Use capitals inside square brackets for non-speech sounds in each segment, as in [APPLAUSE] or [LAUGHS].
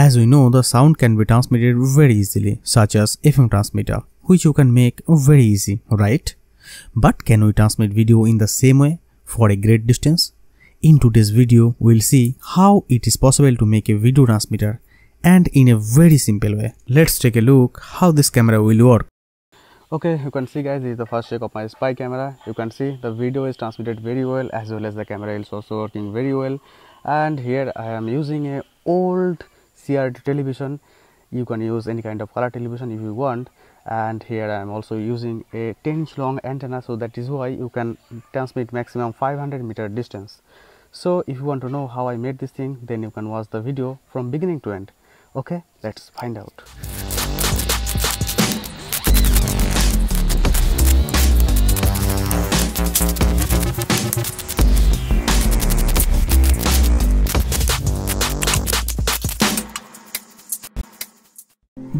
As we know, the sound can be transmitted very easily, such as FM transmitter, which you can make very easy, right? But can we transmit video in the same way for a great distance? In today's video, we'll see how it is possible to make a video transmitter and in a very simple way. Let's take a look how this camera will work. Okay, you can see guys, this is the first check of my spy camera. You can see the video is transmitted very well as well as the camera is also working very well. And here I am using a old CRT television you can use any kind of color television if you want and here I am also using a 10 inch long antenna so that is why you can transmit maximum 500 meter distance so if you want to know how I made this thing then you can watch the video from beginning to end okay let's find out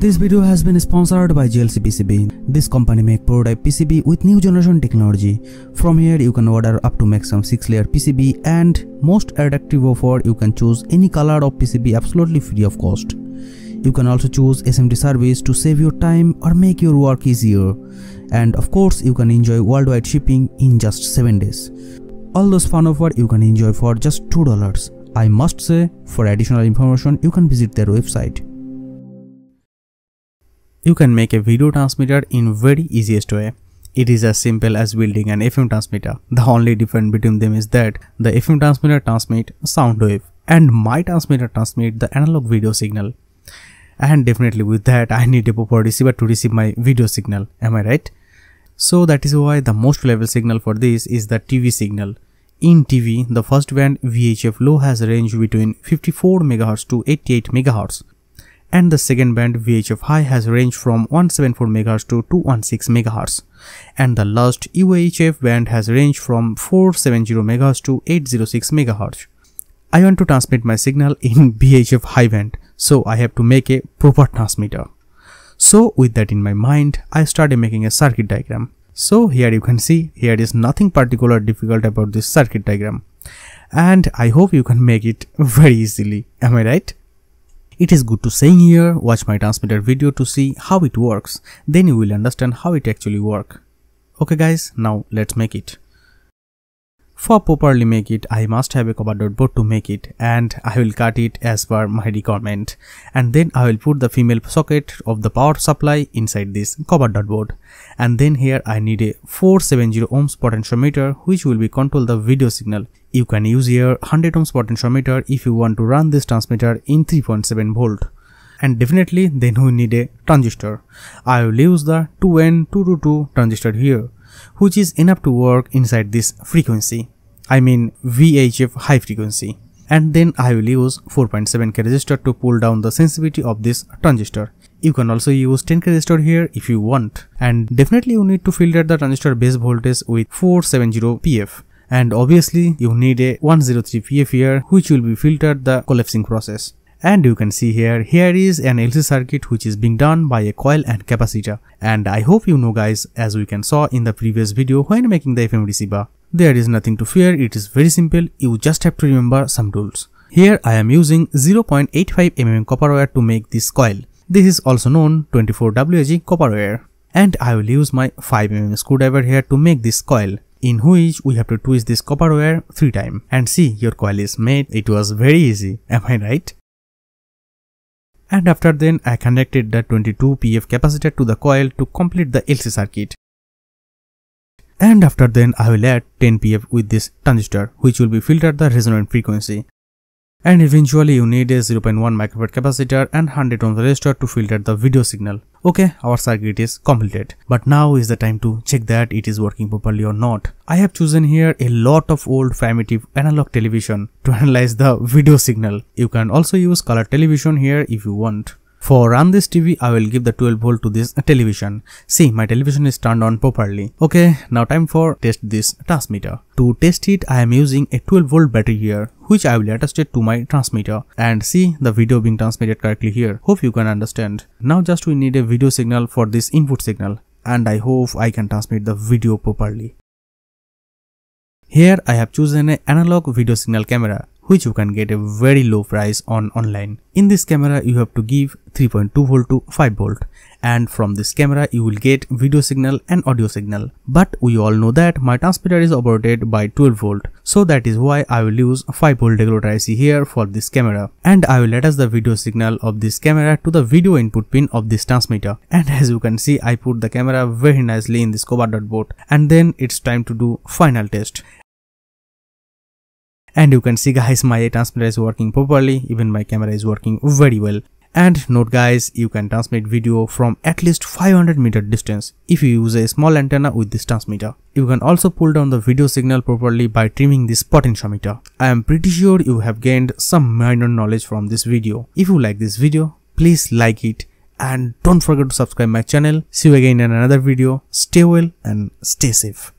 This video has been sponsored by GLC PCB. This company make prototype PCB with new generation technology. From here you can order up to maximum 6 layer PCB and most attractive offer you can choose any color of PCB absolutely free of cost. You can also choose SMT service to save your time or make your work easier. And of course you can enjoy worldwide shipping in just 7 days. All those fun offer you can enjoy for just $2. I must say, for additional information you can visit their website. You can make a video transmitter in very easiest way. It is as simple as building an FM transmitter. The only difference between them is that the FM transmitter transmit sound wave and my transmitter transmit the analog video signal. And definitely with that I need a proper receiver to receive my video signal, am I right? So that is why the most level signal for this is the TV signal. In TV, the first band VHF low has a range between 54 MHz to 88 MHz and the second band VHF high has range from 174 MHz to 216 MHz and the last UHF band has range from 470 MHz to 806 MHz. I want to transmit my signal in [LAUGHS] VHF high band so I have to make a proper transmitter. So with that in my mind I started making a circuit diagram. So here you can see here is nothing particular difficult about this circuit diagram and I hope you can make it [LAUGHS] very easily am I right? It is good to saying here, watch my transmitter video to see how it works, then you will understand how it actually work. Okay guys, now let's make it. For properly make it, I must have a cover dot board to make it and I will cut it as per my requirement and then I will put the female socket of the power supply inside this cover dot board and then here I need a 470 ohms potentiometer which will be control the video signal. You can use here 100 ohms potentiometer if you want to run this transmitter in 3.7 volt and definitely then we need a transistor. I will use the 2N222 transistor here which is enough to work inside this frequency. I mean VHF high frequency. And then I will use 4.7k resistor to pull down the sensitivity of this transistor. You can also use 10k resistor here if you want. And definitely you need to filter the transistor base voltage with 470pf. And obviously you need a 103pf here which will be filtered the collapsing process and you can see here here is an LC circuit which is being done by a coil and capacitor and I hope you know guys as we can saw in the previous video when making the FM receiver there is nothing to fear it is very simple you just have to remember some rules here I am using 0.85 mm copper wire to make this coil this is also known 24 wg copper wire and I will use my 5 mm screwdriver here to make this coil in which we have to twist this copper wire 3 times and see your coil is made it was very easy am I right and after then I connected the 22pF capacitor to the coil to complete the LC circuit. And after then I will add 10pF with this transistor which will be filtered the resonant frequency. And eventually you need a 0.1 microfarad capacitor and 100 ohm resistor to filter the video signal okay our circuit is completed but now is the time to check that it is working properly or not i have chosen here a lot of old primitive analog television to analyze the [LAUGHS] video signal you can also use color television here if you want for run this TV, I will give the 12 volt to this television. See, my television is turned on properly. Okay, now time for test this transmitter. To test it, I am using a 12 volt battery here, which I will attach it to my transmitter and see the video being transmitted correctly here. Hope you can understand. Now just we need a video signal for this input signal and I hope I can transmit the video properly. Here I have chosen an analog video signal camera which you can get a very low price on online. In this camera you have to give 3.2 volt to 5 volt and from this camera you will get video signal and audio signal. But we all know that my transmitter is operated by 12 volt so that is why I will use 5 volt decoder IC here for this camera and I will attach the video signal of this camera to the video input pin of this transmitter and as you can see I put the camera very nicely in this cover dot board and then it's time to do final test and you can see guys my transmitter is working properly even my camera is working very well and note guys you can transmit video from at least 500 meter distance if you use a small antenna with this transmitter you can also pull down the video signal properly by trimming this potentiometer i am pretty sure you have gained some minor knowledge from this video if you like this video please like it and don't forget to subscribe my channel see you again in another video stay well and stay safe